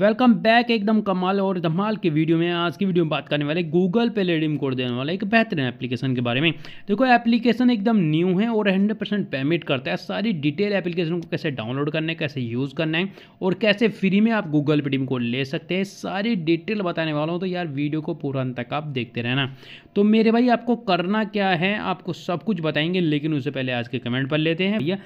welcome back एकदम कमाल और धमाल की वीडियो में आज की वीडियो में बात करने वाले गूगल पे रिडीम कोड देने वाला एक बेहतरीन एप्लीकेशन के बारे में देखो एप्लीकेशन एकदम न्यू है और 100 परसेंट पेमेंट करता है सारी डिटेल एप्लीकेशन को कैसे डाउनलोड करना है कैसे यूज़ करना है और कैसे फ्री में आप गूगल पे रिडीम कोड ले सकते हैं सारी डिटेल बताने वाला हूँ तो यार वीडियो को पूरा अंत तक आप देखते रहना तो मेरे भाई आपको करना क्या है आपको सब कुछ बताएंगे लेकिन उससे पहले आज के कमेंट पढ़ लेते हैं भैया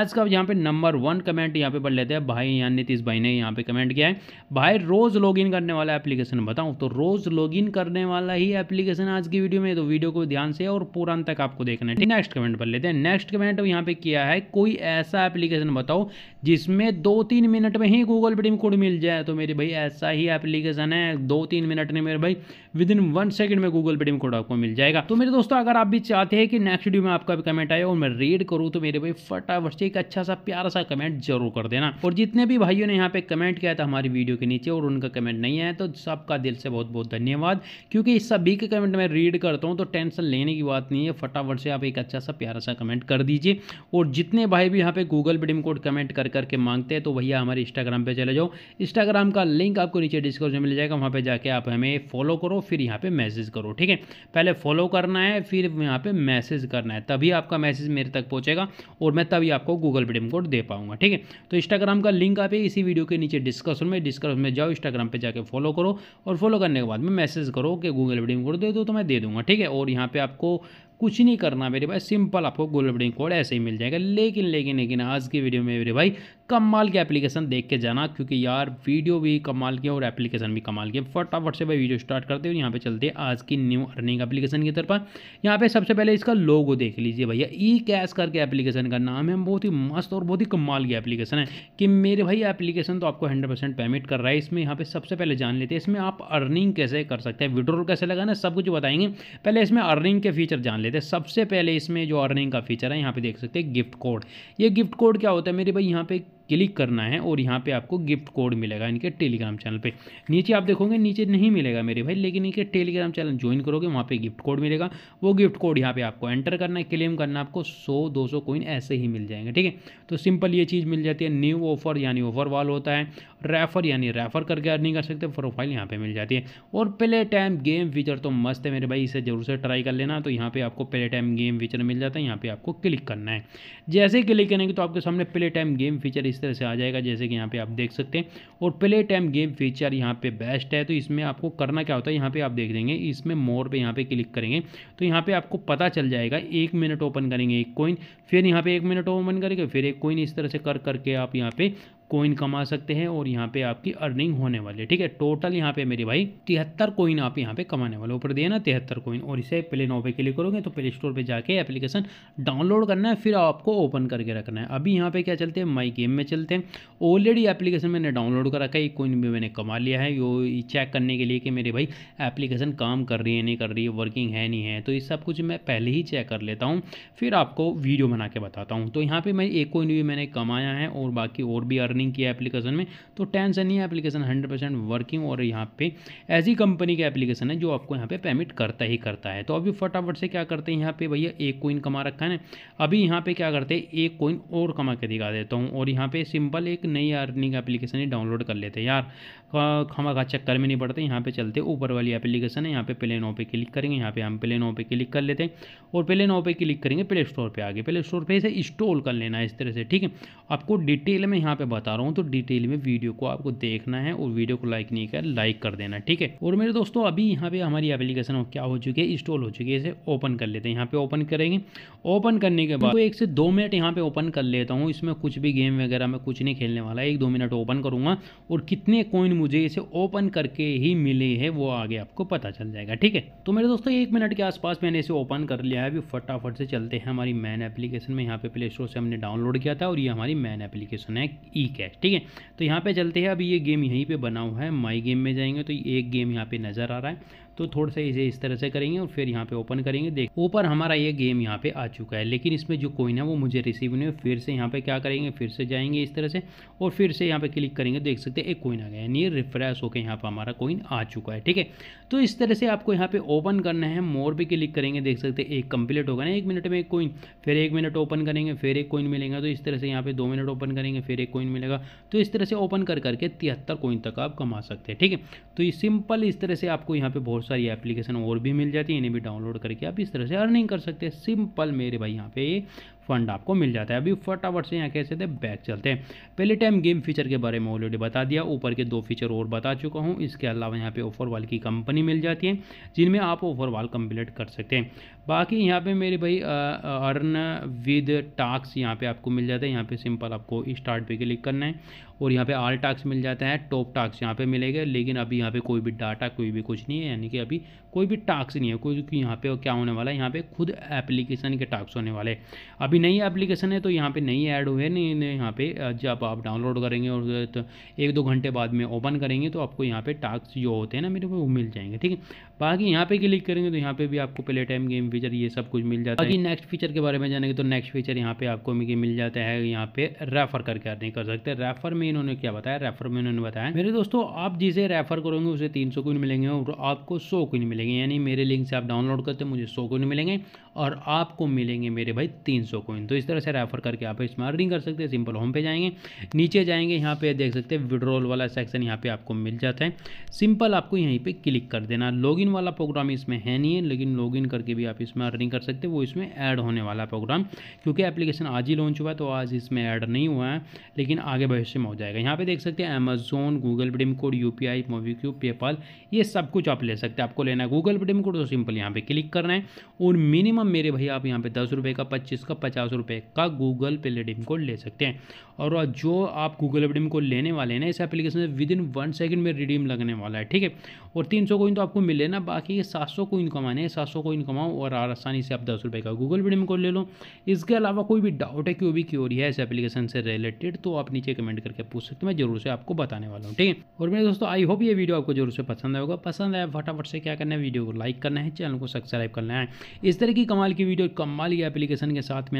आज का यहाँ पर नंबर वन कमेंट यहाँ पर पढ़ लेते हैं भाई यहाँ नीतीश भाई ने यहाँ पर कमेंट किया है भाई रोज़ लॉगिन करने वाला एप्लीकेशन बताऊँ तो रोज़ लॉगिन करने वाला ही एप्लीकेशन आज की वीडियो में तो वीडियो को ध्यान से और पूरा अंत तक आपको देखना है नेक्स्ट कमेंट पर लेते हैं नेक्स्ट कमेंट यहाँ पे किया है कोई ऐसा एप्लीकेशन बताओ जिसमें दो तीन मिनट में ही गूगल पे टीम कोड मिल जाए तो मेरे भाई ऐसा ही एप्लीकेशन है दो तीन मिनट में मेरे भाई विद इन वन सेकंड में गूगल पे टीम कोड आपको मिल जाएगा तो मेरे दोस्तों अगर आप भी चाहते हैं कि नेक्स्ट वीडियो में आपका कमेंट आए और मैं रीड करूँ तो मेरे भाई फटाफट से एक अच्छा सा प्यारा सा कमेंट जरूर कर देना और जितने भी भाइयों ने यहाँ पे कमेंट किया था हमारी वीडियो वीडियो के नीचे और उनका कमेंट नहीं आया तो सबका दिल से बहुत बहुत धन्यवाद क्योंकि इस सभी के कमेंट मैं रीड करता हूँ तो टेंशन लेने की बात नहीं है फटाफट से आप एक अच्छा सा प्यारा सा कमेंट कर दीजिए और जितने भाई भी यहाँ पे गूगल पे डिम कोड कमेंट कर करके मांगते हैं तो भैया हमारे इंस्टाग्राम पर चले जाओ इंस्टाग्राम का लिंक आपको नीचे डिस्क्रिप्शन में मिल जाएगा वहाँ पर जाके आप हमें फॉलो करो फिर यहाँ पर मैसेज करो ठीक है पहले फॉलो करना है फिर यहाँ पर मैसेज करना है तभी आपका मैसेज मेरे तक पहुँचेगा और मैं तभी आपको गूगल पे डिम कोड दे पाऊँगा ठीक है तो इंस्टाग्राम का लिंक आप इसी वीडियो के नीचे डिस्कशन में डिस्क्रिप्शन में जाओ इंस्टाग्राम पर जाकर फॉलो करो और फॉलो करने के बाद में मैसेज करो कि गूगल वीडियो कर दे दो तो मैं दे दूँगा ठीक है और यहाँ पर आपको कुछ नहीं करना मेरे भाई सिंपल आपको गूगल बिडिंग कोड ऐसे ही मिल जाएगा लेकिन लेकिन लेकिन आज की वीडियो में मेरे भाई कमाल की एप्लीकेशन देख के जाना क्योंकि यार वीडियो भी कमाल की और एप्लीकेशन भी कमाल की फटाफट से भाई वीडियो स्टार्ट करते हो यहाँ पे चलते हैं आज की न्यू अर्निंग एप्लीकेशन की तरफ यहाँ पे सबसे पहले इसका लोगो देख लीजिए भैया ई कैश करके एप्लीकेशन का नाम है बहुत ही मस्त और बहुत ही कमाल की एप्लीकेशन है कि मेरे भाई एप्लीकेशन तो आपको हंड्रेड पेमेंट कर रहा है इसमें यहाँ पे सबसे पहले जान लेते हैं इसमें आप अर्निंग कैसे कर सकते हैं विड्रॉल कैसे लगाना सब कुछ बताएंगे पहले इसमें अर्निंग के फीचर जान लेते लेते हैं सबसे पहले इसमें जो अर्निंग का फीचर है यहाँ पे देख सकते हैं गिफ्ट कोड ये गिफ्ट कोड क्या होता है मेरे भाई यहाँ पे क्लिक करना है और यहाँ पे आपको गिफ्ट कोड मिलेगा इनके टेलीग्राम चैनल पे नीचे आप देखोगे नीचे नहीं मिलेगा मेरे भाई लेकिन इनके टेलीग्राम चैनल ज्वाइन करोगे वहाँ पे गिफ्ट कोड मिलेगा वो गिफ्ट कोड यहाँ पे आपको एंटर करना है क्लेम करना आपको 100 दो सौ कोइन ऐसे ही मिल जाएंगे ठीक है तो सिंपल ये चीज़ मिल जाती है न्यू ऑफर यानी ऑफर वाल होता है रेफर यानी रेफर करके अर्निंग कर सकते प्रोफाइल यहाँ पर मिल जाती है और प्ले टाइम गेम फीचर तो मस्त है मेरे भाई इसे जरूर से ट्राई कर लेना तो यहाँ पर आपको प्ले टाइम गेम फीचर मिल जाता है यहाँ पर आपको क्लिक करना है जैसे ही क्लिक करेंगे तो आपके सामने प्ले टाइम गेम फीचर इस तरह से आ जाएगा जैसे कि यहाँ पे आप देख सकते हैं और प्ले टाइम गेम फीचर यहाँ पे बेस्ट है तो इसमें आपको करना क्या होता है यहाँ पे आप देख देंगे इसमें मोर पे यहाँ पे क्लिक करेंगे तो यहाँ पे आपको पता चल जाएगा एक मिनट ओपन करेंगे एक कोइन फिर यहाँ पे एक मिनट ओपन करेंगे फिर एक कोइन इस तरह से कर करके आप यहाँ पे कोइन कमा सकते हैं और यहाँ पे आपकी अर्निंग होने वाली है ठीक है टोटल यहाँ पे मेरे भाई तिहत्तर कोइन आप यहाँ पे कमाने वाले ऊपर दिए ना तिहत्तर कोइन और इसे प्ले नो पे क्लिक करोगे तो प्ले स्टोर पर जाके एप्लीकेशन डाउनलोड करना है फिर आपको ओपन करके रखना है अभी यहाँ पे क्या चलते हैं माई गेम में चलते हैं ऑलरेडी एप्लीकेशन मैंने डाउनलोड कर रखा है कोइन भी मैंने कमा लिया है यो चेक करने के लिए कि मेरे भाई एप्लीकेशन काम कर रही है नहीं कर रही है वर्किंग है नहीं है तो ये सब कुछ मैं पहले ही चेक कर लेता हूँ फिर आपको वीडियो बना के बताता हूँ तो यहाँ पर मैं एक कोइन भी मैंने कमाया है और बाकी और भी अर्निंग वर्निंग किया एप्लीकेशन में तो टेंशन ही एप्लीकेशन हंड्रेड वर्किंग और यहाँ पे ऐसी कंपनी की एप्लीकेशन है जो आपको यहाँ पे पेमेंट करता ही करता है तो अभी फटाफट से क्या करते हैं यहाँ पे भैया एक कोइन कमा रखा है ना अभी यहाँ पे क्या करते हैं एक कोइन और कमा के दिखा देता हूँ और यहाँ पे सिंपल एक नई अर्निंग एप्लीकेशन ही डाउनलोड कर लेते हैं यार खमा का चक्कर में नहीं पड़ते यहाँ पे चलते ऊपर वाली एप्लीकेशन है यहाँ पे प्ले नो पे क्लिक करेंगे यहाँ पे हम प्ले नो पे क्लिक कर लेते हैं और प्ले नो पे क्लिक करेंगे प्ले स्टोर पर आगे प्ले स्टोर पर इसे इंस्टॉल कर लेना इस तरह से ठीक है आपको डिटेल में यहाँ पे बता बता रहा हूँ तो डिटेल में वीडियो को आपको देखना है और वीडियो को लाइक नहीं कर लाइक कर देना ठीक है और मेरे दोस्तों अभी यहाँ पे हमारी एप्लीकेशन क्या हो चुकी है इंस्टॉल हो चुकी है इसे ओपन कर लेते हैं यहाँ पे ओपन करेंगे ओपन करने के बाद एक से दो मिनट यहाँ पे ओपन कर लेता हूँ इसमें कुछ भी गेम वगैरह में कुछ नहीं खेलने वाला एक दो मिनट ओपन करूंगा और कितने कॉइन मुझे इसे ओपन करके ही मिले हैं वो आगे आपको पता चल जाएगा ठीक है तो मेरे दोस्तों एक मिनट के आसपास मैंने इसे ओपन कर लिया है अभी फटाफट से चलते हैं हमारी मैन एप्लीकेशन में यहाँ पे प्ले स्टोर से हमने डाउनलोड किया था और ये हमारी मैन एप्लीकेशन है ई e कैश ठीक है तो यहाँ पे चलते हैं अभी ये गेम यहीं पे बना हुआ है माई गेम में जाएंगे तो एक गेम यहाँ पे नज़र आ रहा है तो थोड़ा सा इसे इस तरह से करेंगे और फिर यहाँ पे ओपन करेंगे देख ऊपर हमारा ये गेम यहाँ पे आ चुका है लेकिन इसमें जो कोइन है वो मुझे रिसीव नहीं फिर से यहाँ पे क्या करेंगे फिर से जाएंगे इस तरह से और फिर से यहाँ पे क्लिक करेंगे देख सकते हैं एक कोइन आ गया यानी रिफ्रेश होकर यहाँ पर हमारा कोइन आ चुका है ठीक है तो इस तरह से आपको यहाँ पे ओपन करना है मोर भी क्लिक करेंगे देख सकते एक कंप्लीट होगा ना एक मिनट में एक कोइन फिर एक मिनट ओपन करेंगे फिर एक कोइन मिलेगा तो इस तरह से यहाँ पे दो मिनट ओपन करेंगे फिर एक कोइन मिलेगा तो इस तरह से ओपन कर करके तिहत्तर कोइन तक आप कमा सकते हैं ठीक है तो सिंपल इस तरह से आपको यहाँ पे बहुत सारी एप्लीकेशन और भी मिल जाती है इन्हें भी डाउनलोड करके आप इस तरह से अर्निंग कर सकते हैं सिंपल मेरे भाई यहाँ पे फंड आपको मिल जाता है अभी फटाफट से यहाँ कैसे थे बैक चलते हैं पहले टाइम गेम फीचर के बारे में ऑलरेडी बता दिया ऊपर के दो फीचर और बता चुका हूँ इसके अलावा यहाँ पे ऑफर वाल की कंपनी मिल जाती है जिनमें आप ऑफर वाल कंप्लीट कर सकते हैं बाकी यहाँ पे मेरे भाई अर्न विद टास्क यहाँ पे आपको मिल जाता है यहाँ पे सिंपल आपको स्टार्ट पे क्लिक करना है और यहाँ पे आल टास्क मिल जाता है टॉप टास्क यहाँ पे मिलेगा लेकिन अभी यहाँ पे कोई भी डाटा कोई भी कुछ नहीं है यानी कि अभी कोई भी टास्क नहीं है क्योंकि यहाँ पे क्या होने वाला है यहाँ पे खुद एप्लीकेशन के टास्क होने वाले अब अभी नई एप्लीकेशन है तो यहाँ पे नई ऐड हुए नहीं यहाँ पे जब आप डाउनलोड करेंगे और तो एक दो घंटे बाद में ओपन करेंगे तो आपको यहाँ पे टास्क जो होते हैं ना मेरे को वो मिल जाएंगे ठीक है बाकी यहाँ पे क्लिक करेंगे तो यहाँ पे भी आपको प्ले टाइम गेम फीचर ये सब कुछ मिल जाता है बाकी नेक्स्ट फीचर के बारे में जानेंगे तो नेक्स्ट फीचर यहाँ पे आपको मिल जाता है यहाँ पे रेफर करके नहीं कर सकते रेफर में इन्होंने क्या बताया रेफर में इन्होंने बताया मेरे दोस्तों आप जिसे रेफर करोगे उसे तीन सौ मिलेंगे और आपको सौ कुन मिलेंगे यानी मेरे लिंक से आप डाउनलोड करते मुझे सौ कुन मिलेंगे और आपको मिलेंगे मेरे भाई तीन सौ कोइन तो इस तरह से रेफर करके आप इसमें अर्निंग कर सकते हैं सिंपल होम पे जाएंगे नीचे जाएंगे यहाँ पे देख सकते हैं विड्रोल वाला सेक्शन यहाँ पे आपको मिल जाता है सिंपल आपको यहीं पे क्लिक कर देना लॉगिन वाला प्रोग्राम इसमें है नहीं है लेकिन लॉगिन करके भी आप इसमें अर्निंग कर सकते हैं वो इसमें ऐड होने वाला प्रोग्राम क्योंकि एप्लीकेशन आज ही लॉन्च हुआ है तो आज इसमें ऐड नहीं हुआ है लेकिन आगे भविष्य में हो जाएगा यहाँ पर देख सकते हैं Amazon Google Paytm code U P PayPal ये सब कुछ आप ले सकते हैं आपको लेना है गूगल पेटीएम कोड तो सिंपल यहाँ पर क्लिक करना है और मिनिमम मेरे भाई आप यहाँ पर दस का पच्चीस का पचास रुपये का गूगल पे रिडीम कोड ले सकते हैं और जो आप गूगल रिडीम कोड लेने वाले हैं ना इस एप्लीकेशन से विद इन वन सेकेंड में रिडीम लगने वाला है ठीक है और तीन सौ कोइन तो आपको मिले ना बाकी ये सात सौ कोइन कमाने हैं सात सौ कोइन कमाओ और आसानी से आप दस रुपये का गूगल रिडीम कोड ले लो इसके अलावा कोई भी डाउट है क्यों भी क्योरी है इस एप्लीकेशन से रिलेटेड तो आप नीचे कमेंट करके पूछ सकते हो मैं जरूर से आपको बताने वाला हूँ ठीक है और मेरे दोस्तों आई होप ये वीडियो आपको जरूर से पसंद आएगा पसंद आया फटाफट से क्या करना है वीडियो को लाइक करना है चैनल को सब्सक्राइब करना है इस तरह की कमाल की वीडियो कमाल की एप्लीकेशन के साथ में